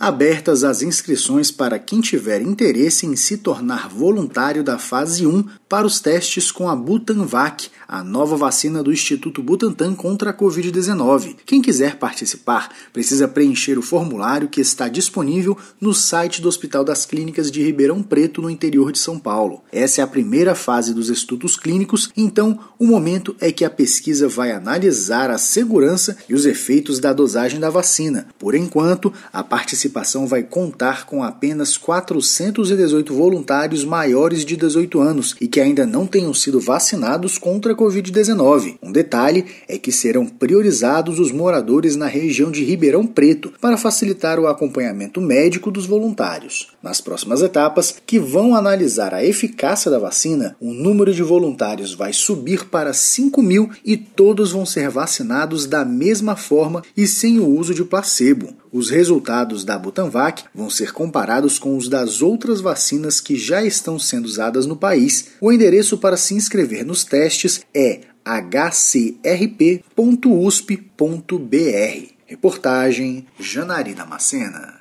abertas as inscrições para quem tiver interesse em se tornar voluntário da fase 1 para os testes com a Butanvac, a nova vacina do Instituto Butantan contra a Covid-19. Quem quiser participar precisa preencher o formulário que está disponível no site do Hospital das Clínicas de Ribeirão Preto, no interior de São Paulo. Essa é a primeira fase dos estudos clínicos, então o momento é que a pesquisa vai analisar a segurança e os efeitos da dosagem da vacina. Por enquanto, a participação participação vai contar com apenas 418 voluntários maiores de 18 anos e que ainda não tenham sido vacinados contra a Covid-19. Um detalhe é que serão priorizados os moradores na região de Ribeirão Preto para facilitar o acompanhamento médico dos voluntários. Nas próximas etapas, que vão analisar a eficácia da vacina, o número de voluntários vai subir para 5 mil e todos vão ser vacinados da mesma forma e sem o uso de placebo. Os resultados da Butanvac vão ser comparados com os das outras vacinas que já estão sendo usadas no país. O endereço para se inscrever nos testes é hcrp.usp.br. Reportagem Janari Damascena.